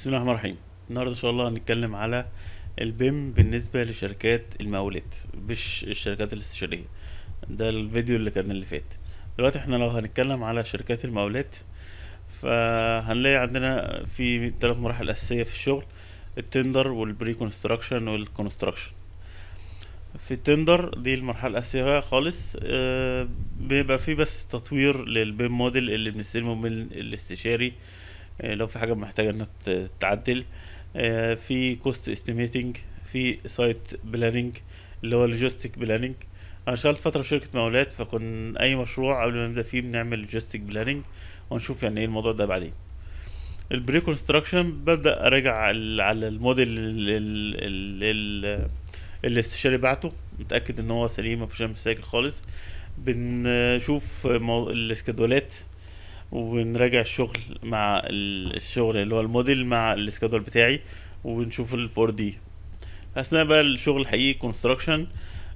بسم الله الرحمن الرحيم النهارده ان شاء الله هنتكلم على البيم بالنسبه لشركات المقاولات مش الشركات الاستشاريه ده الفيديو اللي كان اللي فات دلوقتي احنا لو هنتكلم على شركات المقاولات فهنلاقي عندنا في ثلاث مراحل اساسيه في الشغل التندر والبري كونستراكشن والكونستراكشن في التندر دي المرحله الاساسيه خالص آه، بيبقى في بس تطوير للبيم موديل اللي بنستلمه من الاستشاري آه، لو في حاجه محتاجه انها تتعدل آه، في كوست استيميتنج في سايت بلاننج اللي هو لوجيستيك بلاننج انا اشتغلت فتره في شركه مقاولات فكن اي مشروع قبل ما نبدا فيه بنعمل لوجيستيك بلاننج ونشوف يعني ايه الموضوع ده بعدين البري كونستراكشن ببدا اراجع على الموديل الاستشاري بعته متاكد ان هو سليم مفيش اي مشاكل خالص بنشوف الاسكادولات ونراجع الشغل مع الشغل اللي هو الموديل مع السكادول بتاعي ونشوف الفور دي اثناء بقى الشغل الحقيقي كونستراكشن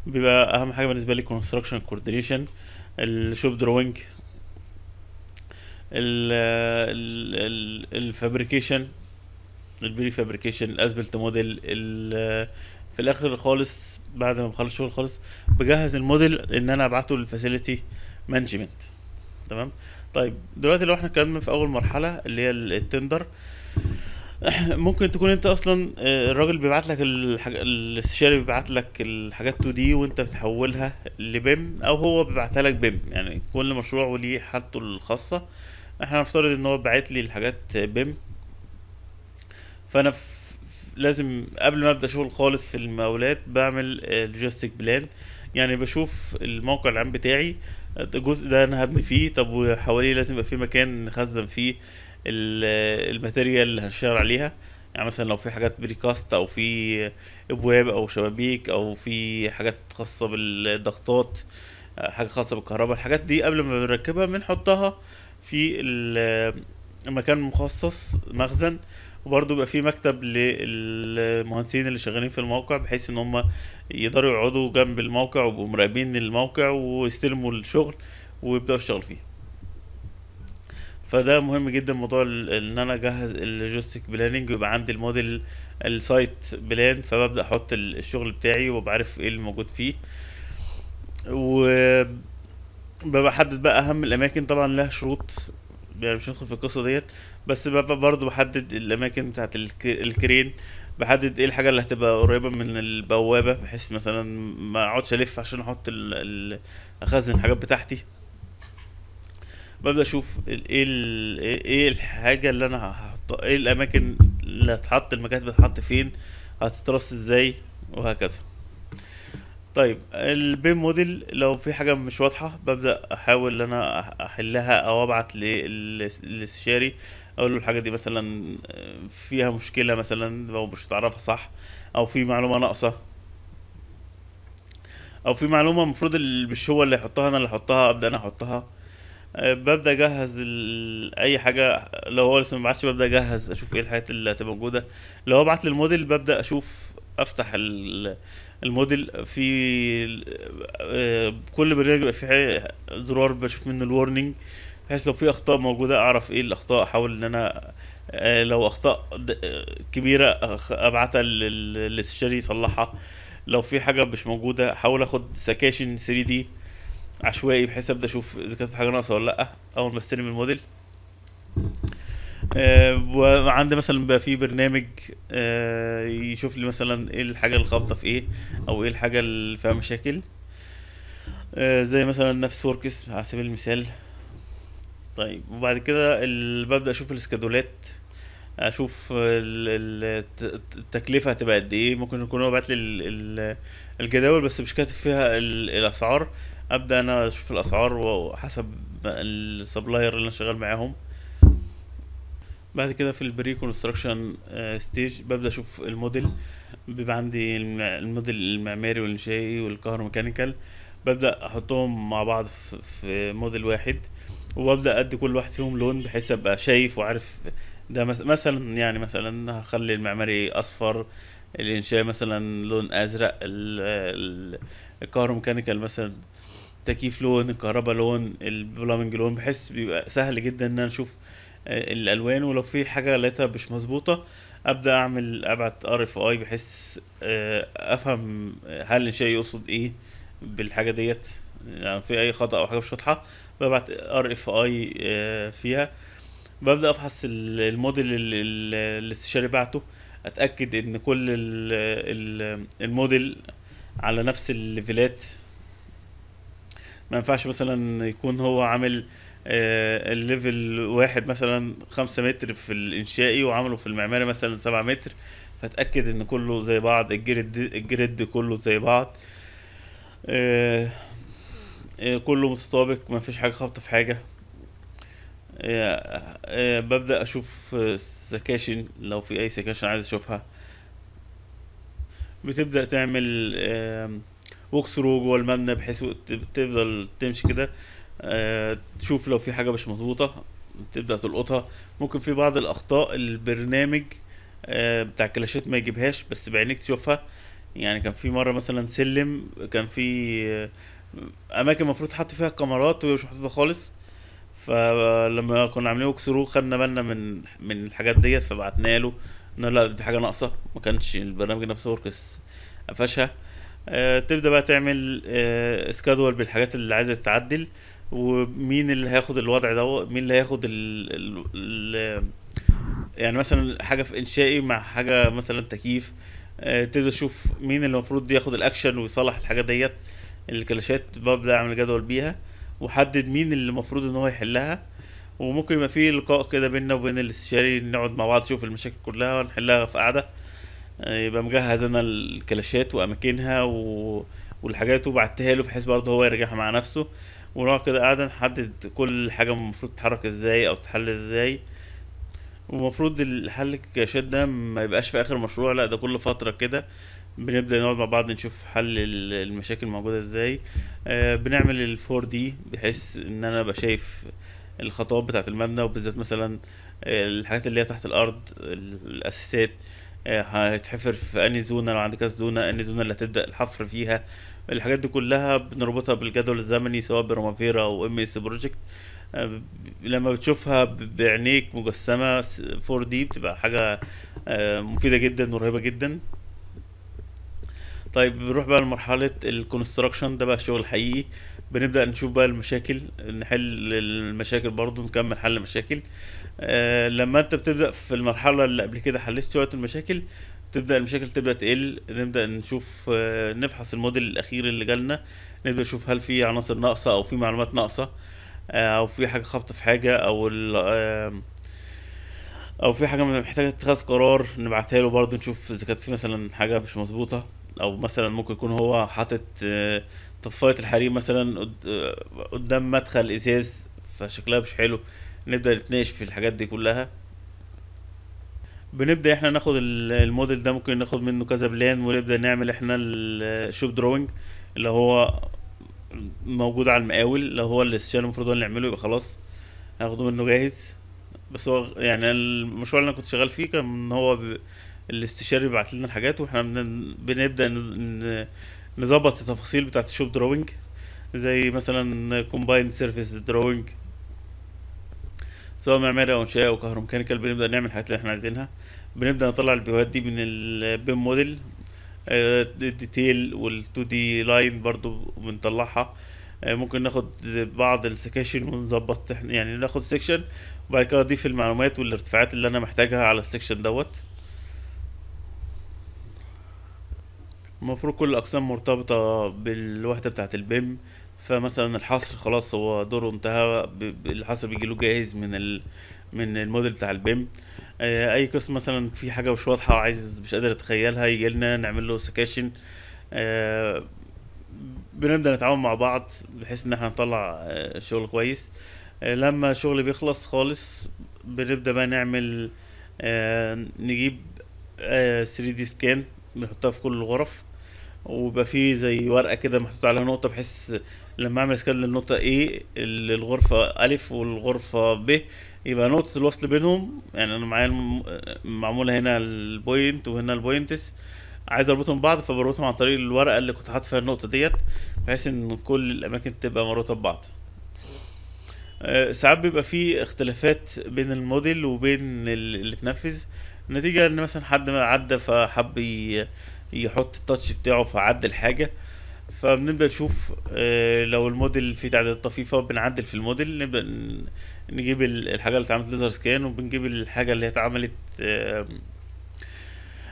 بيبقى اهم حاجه بالنسبه لي كونستراكشن كوردينيشن الشوب دروينج الفابريكيشن البري فابريكيشن الاسبلت موديل في الاخر خالص بعد ما بخلص شغل خالص بجهز الموديل ان انا ابعته للفاسيلتي مانجمنت تمام طيب دلوقتي لو احنا اتكلمنا في اول مرحله اللي هي التندر ممكن تكون انت اصلا آه، الراجل بيبعت لك الحاج... الاستشاري بيبعت لك الحاجات 2 دي وانت بتحولها لبيم او هو بيبعتها لك بيم يعني كل مشروع وليه حالته الخاصه احنا هنفترض ان هو بعت لي الحاجات بيم فانا ف... لازم قبل ما ابدا شغل خالص في المقاولات بعمل لوجيستيك آه، بلان يعني بشوف الموقع العام بتاعي الجزء ده انا هبني فيه طب وحواليه لازم يبقى في مكان نخزن فيه الماتيريال اللي هنشتغل عليها يعني مثلا لو في حاجات بريكاست او في ابواب او شبابيك او في حاجات خاصه بالضغطات حاجه خاصه بالكهرباء الحاجات دي قبل ما بنركبها بنحطها في المكان المخصص مخزن وبرضه بيبقى في مكتب للمهندسين اللي شغالين في الموقع بحيث ان هم يقدروا يقعدوا جنب الموقع ويبقوا مراقبين الموقع ويستلموا الشغل ويبداوا الشغل فيه فده مهم جدا موضوع ان انا اجهز اللوجيستيك بلاننج ويبقى عندي الموديل السايت بلان فببدا احط الشغل بتاعي وبعرف ايه اللي موجود فيه و بحدد بقى اهم الاماكن طبعا لها شروط يعني مش هندخل في القصه ديت بس ببقى برضه بحدد الاماكن بتاعت الكرين بحدد ايه الحاجه اللي هتبقى قريبه من البوابه بحيث مثلا ما اقعدش الف عشان احط اخزن الحاجات بتاعتي ببدا اشوف ايه ايه الحاجه اللي انا هحطها ايه الاماكن اللي هتحط المكاتب هتحط فين هتترص ازاي وهكذا طيب البيم موديل لو في حاجة مش واضحة ببدأ أحاول إن أنا أحلها أو أبعت للاستشاري أقول له الحاجة دي مثلا فيها مشكلة مثلا لو مش تعرفها صح أو في معلومة ناقصة أو في معلومة المفروض مش هو اللي يحطها أنا اللي أحطها أبدأ أنا أحطها ببدا اجهز اي حاجه لو هو لسه ما ببدا اجهز اشوف ايه الحاجات اللي هتبقى موجوده لو هو بعت للموديل ببدا اشوف افتح الموديل في آه، كل برنامج بيبقى فيه زرار بشوف منه الورنينج بحيث لو في اخطاء موجوده اعرف ايه الاخطاء احاول ان انا آه، لو اخطاء آه، كبيره ابعتها للاستشاري يصلحها لو في حاجه مش موجوده احاول اخد سكاشن 3 دي عشوائي بحيث ابدا اشوف اذا كانت في حاجه ناقصه ولا لا اول ما استلم الموديل آه، وعندي مثلا بقى في برنامج آه، يشوف لي مثلا ايه الحاجه الخابطه في ايه او ايه الحاجه اللي فيها مشاكل آه، زي مثلا نفس وركس على سبيل المثال طيب وبعد كده ببدا اشوف السكادولات اشوف التكلفه هتبقى قد ايه ممكن يكون هو بعت لي الجداول بس مش كاتب فيها الاسعار ابدا انا اشوف الاسعار وحسب السبلاير اللي انا شغال معاهم بعد كده في البري كونستراكشن آه، ستيج ببدا اشوف الموديل بيبقى عندي الموديل المعماري والانشائي والكهروميكانيكال ببدا احطهم مع بعض في موديل واحد وببدا ادي كل واحد فيهم لون بحيث ابقى شايف وعارف ده مثلا يعني مثلا هخلي المعماري اصفر الانشاء مثلا لون ازرق الكهروميكانيكال مثلا تكييف لون الكهرباء لون البلامنج لون بحيث بيبقى سهل جدا ان انا اشوف الالوان ولو في حاجه لقيتها مش مظبوطه ابدا اعمل ابعت ار اف اي بحيث آه، افهم هل الشيء يقصد ايه بالحاجه ديت يعني في اي خطا او حاجه مش واضحه ببعت ار اف اي فيها ببدا افحص الموديل الاستشاري بعته اتاكد ان كل الموديل على نفس الليفلات ما ينفعش مثلا يكون هو عامل آه، الليفل واحد مثلا خمسة متر في الانشائي وعملوا في المعماري مثلا سبعة متر فتأكد ان كله زي بعض الجريد الجريد كله زي بعض آه، آه، كله متطابق ما فيش حاجة خبطة في حاجة ببدأ أشوف سكاشن لو في أي سكاشن عايز أشوفها بتبدأ تعمل ووك ثرو جوه المبنى بحيث تفضل تمشي كده آه، تشوف لو في حاجه مش مظبوطه تبدا تلقطها ممكن في بعض الاخطاء البرنامج آه، بتاع كلاشات ما يجيبهاش بس بعينيك تشوفها يعني كان في مره مثلا سلم كان في آه، اماكن المفروض تحط فيها الكاميرات وهي مش محطوطه خالص فلما كنا عاملين وكسرو خدنا بالنا من من الحاجات ديت فبعتنا له انه لا دي حاجه ناقصه ما كانش البرنامج نفسه وركس قفشها أه تبدا بقى تعمل أه سكادول بالحاجات اللي عايزه تتعدل ومين اللي هياخد الوضع ده مين اللي هياخد ال... ال... ال... يعني مثلا حاجه في انشائي مع حاجه مثلا تكييف آه، تبدا تشوف مين اللي المفروض ياخد الاكشن ويصلح الحاجه ديت الكلاشات ببدا اعمل جدول بيها وحدد مين اللي المفروض ان هو يحلها وممكن يبقى في لقاء كده بينا وبين الاستشاري نقعد مع بعض نشوف المشاكل كلها ونحلها في قعده آه، يبقى مجهز انا الكلاشات واماكنها و... والحاجات وبعتها له بحيث برضه هو يرجعها مع نفسه ونقعد كده قاعدة نحدد كل حاجة المفروض تتحرك ازاي او تتحل ازاي ومفروض الحل الكاشات ده ما يبقاش في اخر مشروع لا ده كل فترة كده بنبدأ نقعد مع بعض نشوف حل المشاكل الموجودة ازاي آه بنعمل الفور دي بحيث ان انا ابقى شايف الخطوات بتاعة المبنى وبالذات مثلا الحاجات اللي هي تحت الارض الاساسات آه، هتحفر في انهي زونه لو عندك كذا زونه انهي زونه اللي هتبدا الحفر فيها الحاجات دي كلها بنربطها بالجدول الزمني سواء برمافيرا او ام اس بروجكت آه، لما بتشوفها بعينيك مجسمة 4 دي بتبقى حاجة آه، مفيدة جدا ورهيبة جدا طيب بنروح بقى لمرحلة الكونستراكشن ده بقى شغل حقيقي بنبدأ نشوف بقى المشاكل نحل المشاكل برضو نكمل حل المشاكل آه لما انت بتبدأ في المرحلة اللي قبل كده حليت شوية المشاكل تبدا المشاكل تبدا تقل نبدا نشوف آه، نفحص الموديل الاخير اللي جالنا نبدا نشوف هل في عناصر ناقصه او في معلومات ناقصه آه، او في حاجه خبط في حاجه او او في حاجه محتاجه اتخاذ قرار نبعتها له برضه نشوف اذا كانت في مثلا حاجه مش مظبوطه او مثلا ممكن يكون هو حاطط آه، طفايه الحريق مثلا قدام مدخل ازاز فشكلها مش حلو نبدا نتناقش في الحاجات دي كلها بنبدا احنا ناخد الموديل ده ممكن ناخد منه كذا بلان ونبدا نعمل احنا الشوب دروينج اللي هو موجود على المقاول اللي هو الاستشاري المفروض نعمله يبقى خلاص هاخده منه جاهز بس هو يعني المشروع اللي انا كنت شغال فيه كان ان هو الاستشاري بيبعت لنا الحاجات واحنا بنبدا نظبط التفاصيل بتاعت الشوب دروينج زي مثلا كومباين سيرفيس دروينج سواء معماري او انشاء او كهروميكانيكال بنبدا نعمل الحاجات اللي احنا عايزينها بنبدا نطلع الفيوهات دي من البيم موديل آه، الديتيل والتو دي لاين برضو بنطلعها آه، ممكن ناخد بعض السكشن ونظبط يعني ناخد سكشن وبعد كده اضيف المعلومات والارتفاعات اللي انا محتاجها على السكشن دوت المفروض كل الاقسام مرتبطه بالوحده بتاعه البيم فمثلا الحصر خلاص هو دوره انتهى الحصر بيجي له جاهز من ال... من الموديل بتاع البيم آه، اي قسم مثلا في حاجه مش واضحه وعايز مش قادر اتخيلها يجي لنا نعمل له سكاشن آه، بنبدا نتعاون مع بعض بحيث ان احنا نطلع آه، شغل كويس لما الشغل بيخلص خالص بنبدا بقى نعمل نجيب 3 دي سكان بنحطها في كل الغرف ويبقى فيه زي ورقه كده محطوط عليها نقطه بحيث لما اعمل سكان للنقطه A الغرفه أ والغرفه ب يبقى نقطه الوصل بينهم يعني انا معايا معموله هنا البوينت وهنا البوينتس عايز اربطهم ببعض فبربطهم عن طريق الورقه اللي كنت حاطط فيها النقطه ديت بحيث ان كل الاماكن تبقى مربوطه ببعض آه، ساعات بيبقى فيه اختلافات بين الموديل وبين اللي اتنفذ نتيجة ان مثلا حد عدى فحب يحط التاتش بتاعه فعدل حاجه فبنبدا نشوف آه، لو الموديل فيه تعديلات طفيفه بنعدل في الموديل نبدا نجيب الحاجه اللي اتعملت ليزر سكان وبنجيب الحاجه اللي اتعملت آه،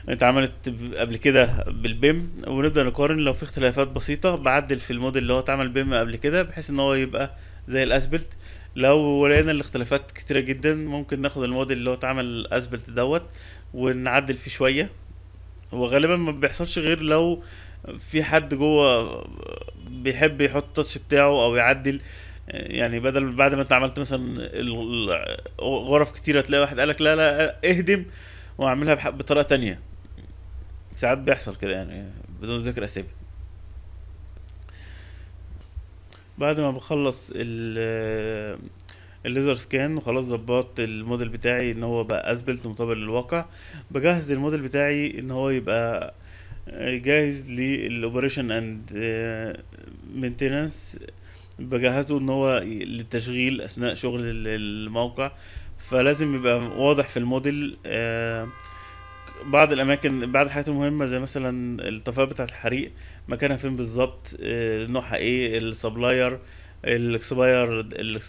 اتعملت قبل كده بالبيم ونبدا نقارن لو في اختلافات بسيطه بعدل في الموديل اللي هو اتعمل بيم قبل كده بحيث ان هو يبقى زي الاسبلت لو لقينا الاختلافات كتيره جدا ممكن ناخد الموديل اللي هو اتعمل اسبلت دوت ونعدل فيه شويه هو غالبا ما بيحصلش غير لو في حد جوه بيحب يحط التاتش بتاعه او يعدل يعني بدل بعد ما انت عملت مثلا غرف كتيره تلاقي واحد قالك لا لا اهدم واعملها بطريقه تانية ساعات بيحصل كده يعني بدون ذكر اسامي بعد ما بخلص الليزر سكان وخلاص ظبطت الموديل بتاعي ان هو بقى اسبلت مطابق للواقع بجهز الموديل بتاعي ان هو يبقى آه، جاهز للاوبريشن اند مينتيننس بجهزه ان هو للتشغيل اثناء شغل الموقع فلازم يبقى واضح في الموديل آه، بعض الاماكن بعض الحاجات المهمه زي مثلا الطفايه بتاعه الحريق مكانها فين بالظبط آه، نوعها ايه السبلاير الاكسباير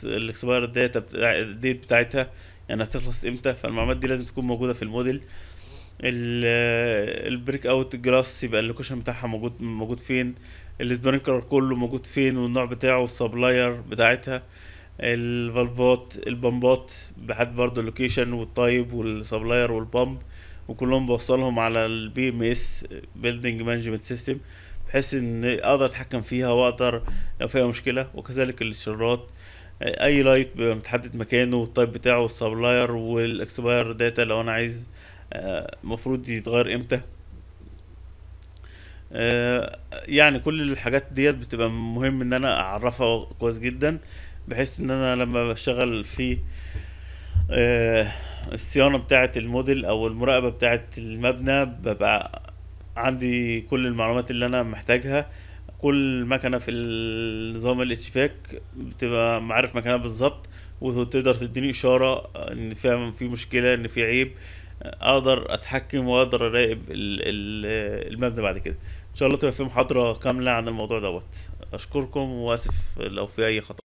الاكسباير داتا الديت بتاعتها يعني هتخلص امتى فالمعلومات دي لازم تكون موجوده في الموديل البريك اوت جراس يبقى اللوكيشن بتاعها موجود موجود فين السبرينكلر كله موجود فين والنوع بتاعه والسبلاير بتاعتها الفالفات البمبات بحد برضه اللوكيشن والتايب والسبلاير والبمب وكلهم بوصلهم على البي ام اس بيلدينج مانجمنت سيستم بحيث ان اقدر اتحكم فيها واقدر لو فيها مشكله وكذلك الشرارات اي لايت بيبقى متحدد مكانه والتايب بتاعه والسبلاير والاكسباير داتا لو انا عايز المفروض آه، يتغير امتى آه، يعني كل الحاجات ديت بتبقى مهم ان انا اعرفها كويس جدا بحيث ان انا لما بشتغل في آه، الصيانه بتاعه الموديل او المراقبه بتاعه المبنى ببقى عندي كل المعلومات اللي انا محتاجها كل مكنه في النظام الاتشفاك بتبقى عارف مكانها بالظبط وتقدر تديني اشاره ان فعلا في مشكله ان في عيب اقدر اتحكم واقدر اراقب المبنى بعد كده ان شاء الله تبقى في محاضره كامله عن الموضوع دوت اشكركم واسف لو في اي خطا